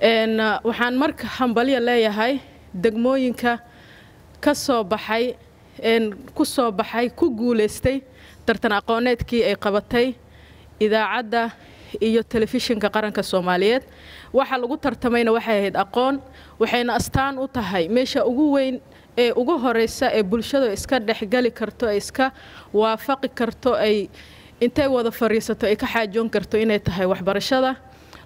Eh, waxaan marka hambalya leeyahay degmooyinka ka soo baxay ku soo baxay ku guuleystay tartan aqooneedkii ay qabatay idaacadda iyo telefishinka qaranka soomaaliyeed waxa lagu tartamayna waxay ahayd aqoon waxayna astaan u tahay meesha ugu weyn ee ugu horeysa ee bulshadu iska dhexgali karto ay iska waafaqi karto ay intay wada fadhiisato ay ka xaajoon karto inay tahay waxbarashada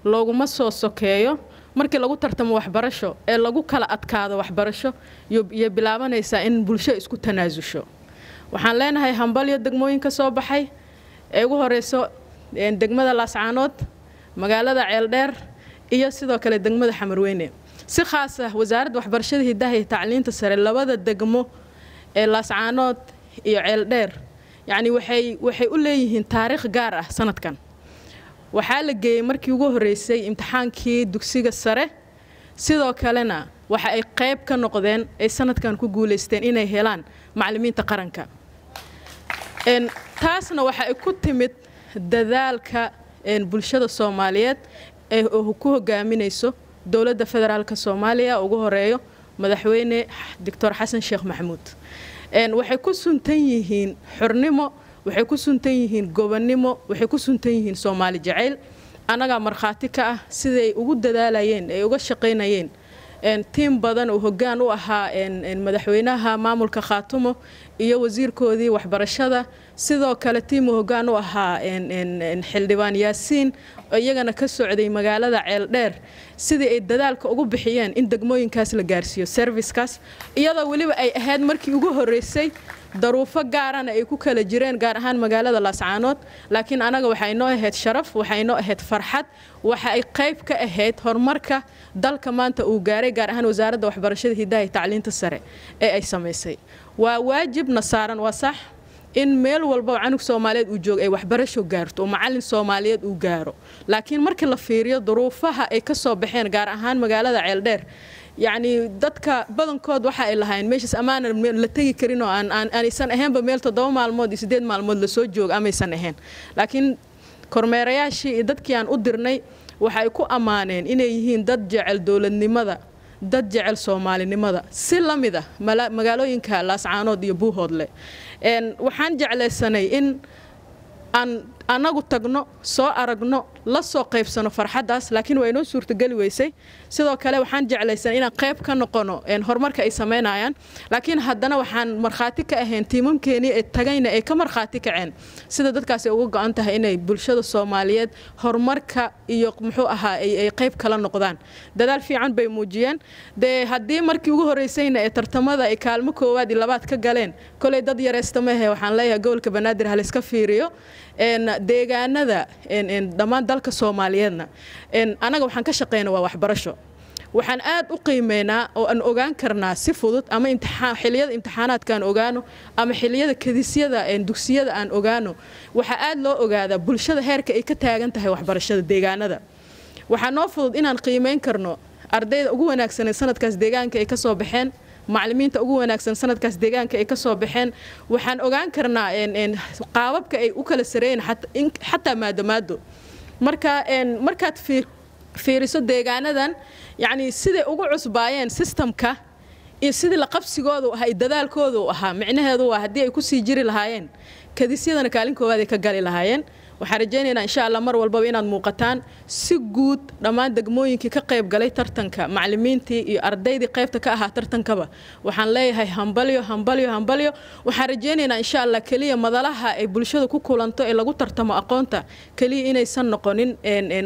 looguma soo sokeeyo markii lagu tartamo waxbarasho ee lagu kala adkaado waxbarasho iyo bilaabanaysaa in bulsho isku tanaasusho waxaan leenahay hambalyo degmooyin ka soo baxay ee ugu horeyso degmada laascaanood magaalada ceeldheer iyo sidoo kale degmada xamarweyne si khaas ah wasaaradda waxbarashada hidaha iyo tacliinta sare labada degmo ee laascaanood iyo ceeldheer yacni waxay waxay u leeyihiin taariikh gaar ah sanadkan waxaa la geeyey markii ugu horreysay imtixaankii dugsiga sare sidoo kalena waxa ay qayb ka noqdeen ay sanadkan ku guulaysteen inay helaan macalimiinta qaranka taasna waxa ay ku timid dadaalka bulshada soomaaliyeed ee ku hogaaminayso dowladda federaalka soomaaliya ugu horeeyo madaxweyne doctor xasan sheekh maxamuud waxay ku suntan yihiin xornimo waxay ku suntan yihiin gobonnimo waxay ku suntan yihiin soomaali jacayl annagaa markhaati ka ah siday ugu dadaalayeen ay uga shaqaynayeen tiim badan oo hoggaan u ahaa madaxweynaha maamulka khaatumo iyo wasiirkoodii waxbarashada sidoo kale tiimu hoggaan u ahaa xildhibaan yaasiin iyagana ka socday magaalada ceeldheer sidii ay dadaalka ugu bixiyeen in degmooyinkaas la gaarsiiyo serviskaas iyadoo weliba ay ahayd markii ugu horreysay daruufo gaarana ay ku kala jireen gaar ahaan magaalada laascaanood laakiin anaga waxaynoo ahayd sharaf waxaynoo ahayd farxad waxa ay qayb ka ahayd horumarka dalka maanta uu gaaray gaar ahaan wasaaradda waxbarashada hidaha iyo tacliinta sare ee ay samaysay waa waajibna saaran waa sax in meel walba canug soomaaliyeed uu jooga ay waxbarasho gaarto oo macalin soomaaliyeed uu gaaro laakiin markii la fiiriyo duruufaha ay ka soo baxeen gaar ahaan magaalada ceeldheer yacni dadka badankood waxa ay lahayn meeshaas ammaana la tegi karin oo aanaysan ahaynba meel toddoba maalmood iyo siddeed maalmood lasoo jooga amaysan ahayn laakiin kormeerayaashii iyo dadkii aan u dirnay waxay ku ammaaneen inay yihiin dad jecel dowladnimada dad jecel soomaalinimada si la mid ah magaalooyinka laascaanood iyo buuhoodle waxaan jeclaysanay in aan anagu tagno soo aragno la soo qaybsano farxaddaas laakiin waa inoo suurtogeli weysay sidoo kale waxaan jeclaysan inaan qayb ka noqono horumarka ay samaynayaan laakiin haddana waxaan markhaati ka ahayn tiimamkeenii ee tagayna ay ka markhaati kaceen sida dadkaasi uga go'an tahay inay bulshada soomaaliyeed horumarka iyo muxuu ahaa ay qayb kala noqdaan dadaal fiican bay muujiyeen dee haddii markii ugu horreysayna ee tartamada ay kaalmo koowaad iyo labaad ka galeen koley dad yareysta maahe waxaan leeyahay gobolka banaadir ha layska fiiriyo deegaanada dhammaan dalka soomaaliyeedna anaga waxaan ka shaqeyna waa waxbarasho waxaan aad u qiimeynaa oo aan ogaan karnaa si fudud ama xiliyada imtixaanaadka aan ogaano ama xiliyada kadisyada dugsiyada aan ogaano waxaa aad loo ogaadaa bulshada heerka ay ka taagan tahay waxbarashada deegaanada waxaa noo fudud inaan qiimeyn karno ardayda ugu wanaagsanay sanadkaas deegaanka ay ka soo baxeen macalimiinta ugu wanaagsan sanadkaas deegaanka ay kasoo baxeen waxaan ogaan karnaa qaababka ay u kala sareeyeen xataa maadamaado marka markaad fiiriso deegaanadan yacni siday ugu cusbaayeen sistamka iyo sidii la qabsigoodu ahaa iyo dadaalkoodu ahaa micnaheedu waa haddii ay kusii jiri lahaayeen kadisyadana kaalin koowaad ay ka gali lahaayeen waxaan rajaynaynaa insha allah mar walbaba inaad muuqataan si guud dhammaan degmooyinkii ka qayb galay tartanka macalimiintii iyo ardaydii qaybta ka ahaa tartankaba waxaan leeyahay hambalyo hambalyo hambalyo waxaan rajaynaynaa insha allah keliya madalaha ay bulshada ku kulanto ee lagu tartamo aqoonta keliya inaysan noqonin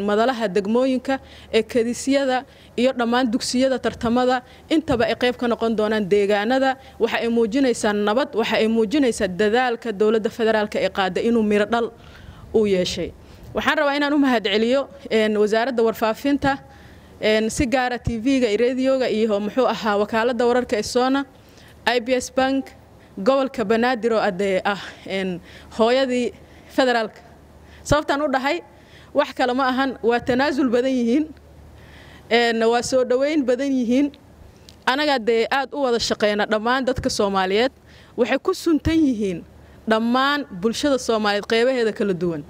madalaha degmooyinka ee kadisyada iyo dhammaan dugsiyada tartamada intaba ay qayb ka noqon doonaan deegaanada waxa ay muujinaysaa nabad waxa ay muujinaysaa dadaalka dowladda federaalka ee qaada inuu mirodhal uu yeeshay waxaan rabaa inaan u mahadceliyo wasaaradda warfaafinta si gaara tv-ga iyo radioga iyo muxuu ahaa wakaaladda wararka esona i b s bank gobolka banaadir oo adee ah hooyadii federaalka sababtaan u dhahay wax kale ma ahan waa tanaasul badan yihiin waa soo dhoweyn badan yihiin anaga dee aad u wada shaqeyna dhammaan dadka soomaaliyeed waxay ku suntan yihiin dhammaan bulshada soomaaliyeed qeybaheeda kala duwan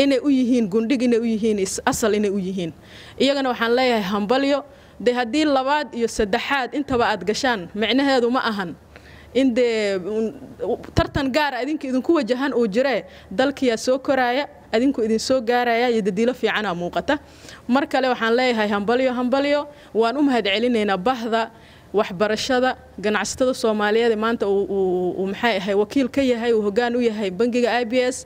inay u yihiin gundhig inay u yihiin asal inay u yihiin iyagana waxaan leeyahay hambalyo dee haddii labaad iyo saddexaad intaba aad gashaan micnaheedu ma ahan in dee tartan gaara ah idinka idinku wajahan uu jiree dalkiyaa soo koraaya adinku idinsoo gaaraya iyo dadiilo fiicanaa muuqata mar kale waxaan leeyahay hambalyo hambalyo waan u mahad celinaynaa bahda waxbarashada ganacsatada soomaaliyeed maanta maxay ahay wakiil ka yahay uu hoggaan u yahay bangiga i b s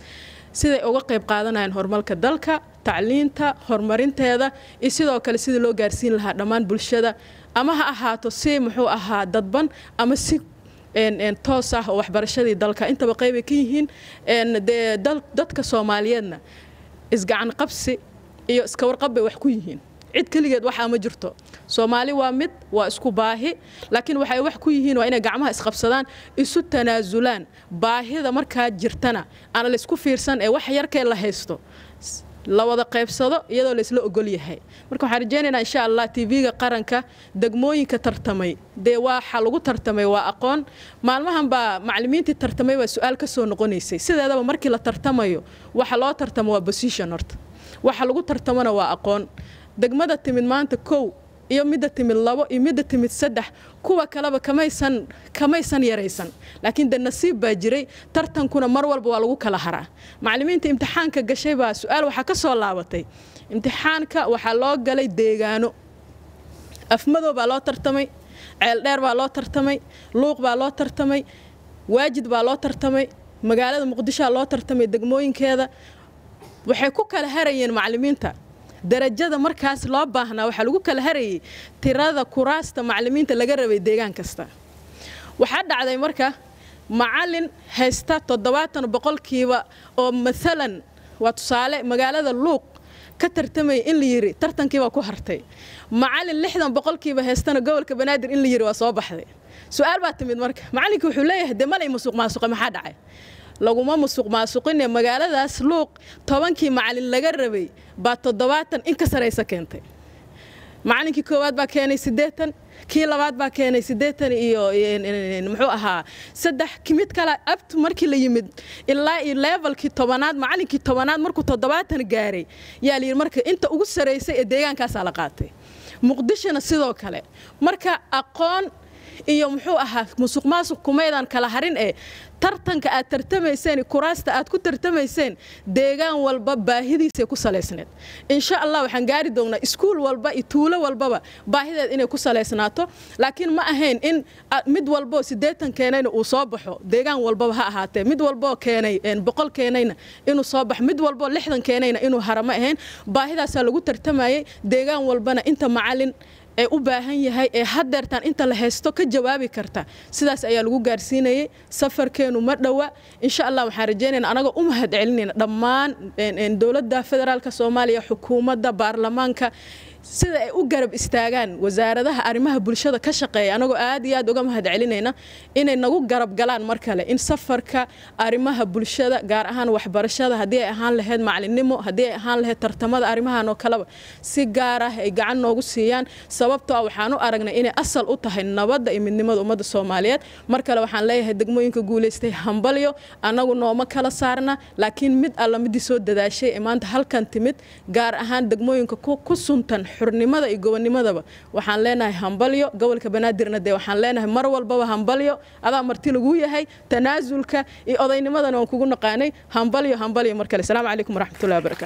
siday uga qayb qaadanayeen horumarka dalka tacliinta horumarinteeda iyo sidoo kale sidii loo gaarsiin lahaa dhammaan bulshada ama ha ahaato si muxuu ahaa dadban ama si toos ah oo waxbarashadii dalka intaba qaybay ka yihiin dee dadka soomaaliyeedna isgacanqabsi iyo iska warqab bay wax ku yihiin cid keligeed waxaa ma jirto soomaali waa mid waa isku baahi laakiin waxay wax ku yihiin waa inay gacmaha isqabsadaan isu tanaasulaan baahida markaa jirtana aana laysku fiirsan ee wax yarkee la haysto la wada qaybsado iyadoo laysla ogol yahay marka waxaan rajaynaynaa insha allah tv-ga qaranka degmooyinka tartamay dee waxa lagu tartamay waa aqoon maalmahan baa macallimiintii tartamay baa su-aal ka soo noqonaysay sideedaba markii la tartamayo waxa loo tartamo waa bosition horta waxa lagu tartamona waa aqoon degmada timid maanta kow iyo midda timid labo iyo midda timid saddex kuwa kaleba kamaysan kamaysan yaraysan laakiin de nasiib baa jiray tartankuna mar walba waa lagu kala haraa macallimiinta imtixaanka gashay baa su-aal waxaa ka soo laabatay imtixaanka waxaa loo galay deegaano afmadow baa loo tartamay ceeldheer baa loo tartamay luuq baa loo tartamay waajid baa loo tartamay magaalada muqdishoa loo tartamay degmooyinkeeda waxay ku kala harayeen macallimiinta darajada markaas loo baahnaa waxaa lagu kala harayay tirada kuraasta macalimiinta laga rabay deegaan kasta waxaa dhacday marka macalin haysta toddobaatan boqolkiiba oo maalan waa tusaale magaalada luuq ka tartamaya in la yidhi tartankiibaa ku hartay macalin lixdan boqolkiiba haystana gobolka banaadir in la yidhi waa soo baxday su-aal baa timid marka macalinka wuxuu leeyahay dee malay masuuq maasuqa maxaa dhacay laguma musuq maasuqine magaaladaas luuq tobankii macalin laga rabay baa toddobaatan in ka saraysa keentay macalinkii koowaad baa keenay siddeetan kii labaad baa keenay siddeetan iyo muxuu ahaa saddex kimid kale abtu markii la yimid ilaa iyo levelkii tobanaad macalinkii tobanaad markuu toddobaatan gaaray yaa layidhi marka inta ugu saraysay ee deegaankaasaa la qaatay muqdishona sidoo kale marka aqoon iyo muxuu ahaa musuqmaasuq maasuq kumaydan kala harin ee tartanka aad tartamayseen kuraasta aad ku tartamayseen deegaan walba baahidiisay ku salaysneed insha allah waxaan gaari doonaa iskuul walba iyo tuulo walbaba baahideed inay ku salaysnaato laakiin ma ahayn in mid walboo siddeetan keenayna uu soo baxo deegaan walbaba ha ahaatee mid walboo keenay boqol keenayna inuu soo baxo mid walboo lixdan keenayna inuu harama ahayn baahidaasaa lagu tartamayay deegaan walbana inta macalin ee u baahan yahay ee hadeertaan inta la haysto ka jawaabi karta sidaas ayaa lagu gaarsiinayay safarkeenu ma dhowa insha allah waxaan rajeynayna anagoo u mahad celinayna dhammaan dowladda federaalka soomaaliya xukuumadda baarlamaanka sida ay u garab istaagaan wasaaradaha arrimaha bulshada ka shaqeeya anagoo aad iyo aad uga mahad inay nagu garab galaan mar kale in safarka arrimaha bulshada gaar ahaan waxbarashada haddii ay ahaan lahayd macalinnimo haddii ay ahaan lahayd tartamada arrimahan oo kaleba si gaar ah ay gacan noogu siiyaan sababtoo ah waxaan u aragnay inay asal u tahay nabadda iyo midnimada ummadda soomaaliyeed mar kale waxaan leeyahay degmooyinka guulaystay hambalyo annagu nooma kala saarna laakiin mid alla midii soo dadaashay ee maanta halkan timid gaar ahaan degmooyinka ku suntan xurnimada iyo gobonimadaba waxaan leenahay hambalyo gobolka banaadirna dee waxaan leenahay mar walbaba hambalyo adaa marti lagu yahay tanaasulka iyo odaynimada waan kugu naqaanay hambalyo hambalyo mar kale asalaamu calaykum waraxmatullahi wabarakatu